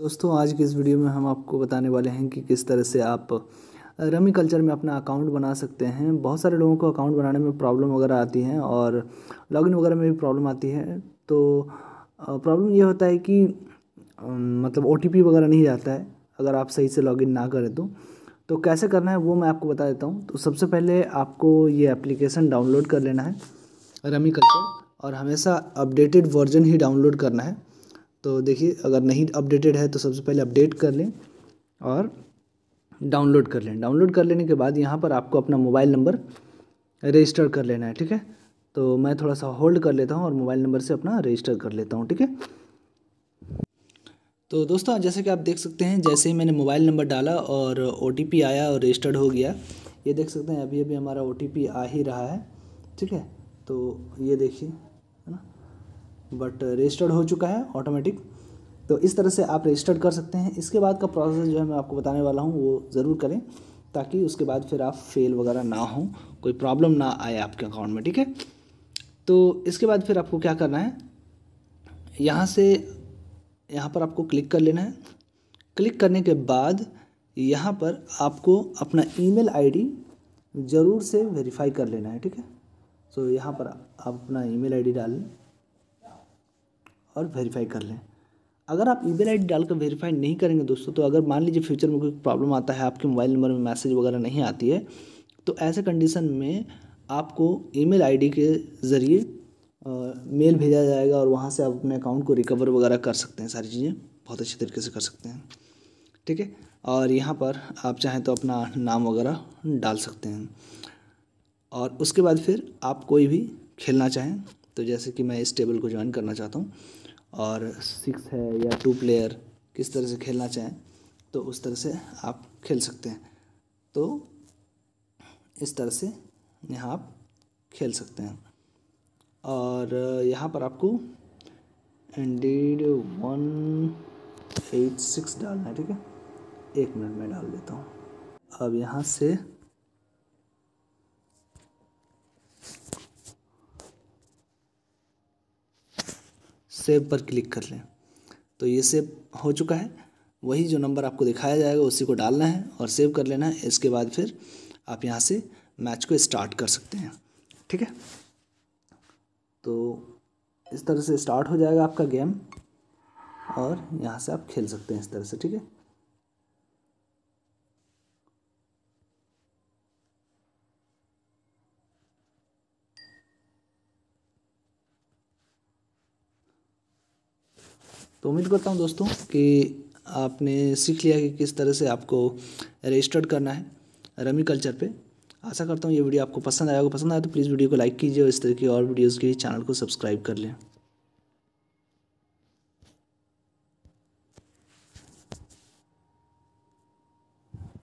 दोस्तों आज की इस वीडियो में हम आपको बताने वाले हैं कि किस तरह से आप रमी कल्चर में अपना अकाउंट बना सकते हैं बहुत सारे लोगों को अकाउंट बनाने में प्रॉब्लम वगैरह आती है और लॉगिन वगैरह में भी प्रॉब्लम आती है तो प्रॉब्लम ये होता है कि मतलब ओ वगैरह नहीं जाता है अगर आप सही से लॉगिन ना करें तो तो कैसे करना है वो मैं आपको बता देता हूँ तो सबसे पहले आपको ये एप्लीकेशन डाउनलोड कर लेना है रमी कल्चर और हमेशा अपडेटेड वर्जन ही डाउनलोड करना है तो देखिए अगर नहीं अपडेटेड है तो सबसे पहले अपडेट कर लें और डाउनलोड कर लें डाउनलोड कर लेने के बाद यहाँ पर आपको अपना मोबाइल नंबर रजिस्टर कर लेना है ठीक है तो मैं थोड़ा सा होल्ड कर लेता हूँ और मोबाइल नंबर से अपना रजिस्टर कर लेता हूँ ठीक है तो दोस्तों जैसे कि आप देख सकते हैं जैसे ही मैंने मोबाइल नंबर डाला और ओ आया और रजिस्टर्ड हो गया ये देख सकते हैं अभी अभी हमारा ओ आ ही रहा है ठीक है तो ये देखिए है ना बट रजिस्टर्ड uh, हो चुका है ऑटोमेटिक तो इस तरह से आप रजिस्टर्ड कर सकते हैं इसके बाद का प्रोसेस जो है मैं आपको बताने वाला हूँ वो ज़रूर करें ताकि उसके बाद फिर आप फेल वगैरह ना हो कोई प्रॉब्लम ना आए आपके अकाउंट में ठीक है तो इसके बाद फिर आपको क्या करना है यहाँ से यहाँ पर आपको क्लिक कर लेना है क्लिक करने के बाद यहाँ पर आपको अपना ईमेल आईडी ज़रूर से वेरीफाई कर लेना है ठीक है सो यहाँ पर आप अपना ईमेल आईडी डाल लें और वेरीफाई कर लें अगर आप ईमेल आईडी डालकर वेरीफाई नहीं करेंगे दोस्तों तो अगर मान लीजिए फ्यूचर में कोई प्रॉब्लम आता है आपके मोबाइल नंबर में मैसेज वगैरह नहीं आती है तो ऐसे कंडीशन में आपको ईमेल आईडी के ज़रिए मेल भेजा जाएगा और वहाँ से आप अपने अकाउंट को रिकवर वगैरह कर सकते हैं सारी चीज़ें बहुत अच्छे तरीके से कर सकते हैं ठीक है और यहाँ पर आप चाहें तो अपना नाम वगैरह डाल सकते हैं और उसके बाद फिर आप कोई भी खेलना चाहें तो जैसे कि मैं इस टेबल को ज्वाइन करना चाहता हूँ और सिक्स है या टू प्लेयर किस तरह से खेलना चाहें तो उस तरह से आप खेल सकते हैं तो इस तरह से यहाँ आप खेल सकते हैं और यहाँ पर आपको एंडीड वन एट सिक्स डालना है ठीक है एक मिनट में डाल देता हूँ अब यहाँ से सेव पर क्लिक कर लें तो ये सेव हो चुका है वही जो नंबर आपको दिखाया जाएगा उसी को डालना है और सेव कर लेना है इसके बाद फिर आप यहाँ से मैच को स्टार्ट कर सकते हैं ठीक है तो इस तरह से स्टार्ट हो जाएगा आपका गेम और यहाँ से आप खेल सकते हैं इस तरह से ठीक है तो उम्मीद करता हूँ दोस्तों कि आपने सीख लिया कि किस तरह से आपको रजिस्टर्ड करना है रमी कल्चर पे आशा करता हूँ ये वीडियो आपको पसंद आया होगा पसंद आया तो प्लीज़ वीडियो को लाइक कीजिए और इस तरह की और वीडियोज़ के लिए चैनल को सब्सक्राइब कर लें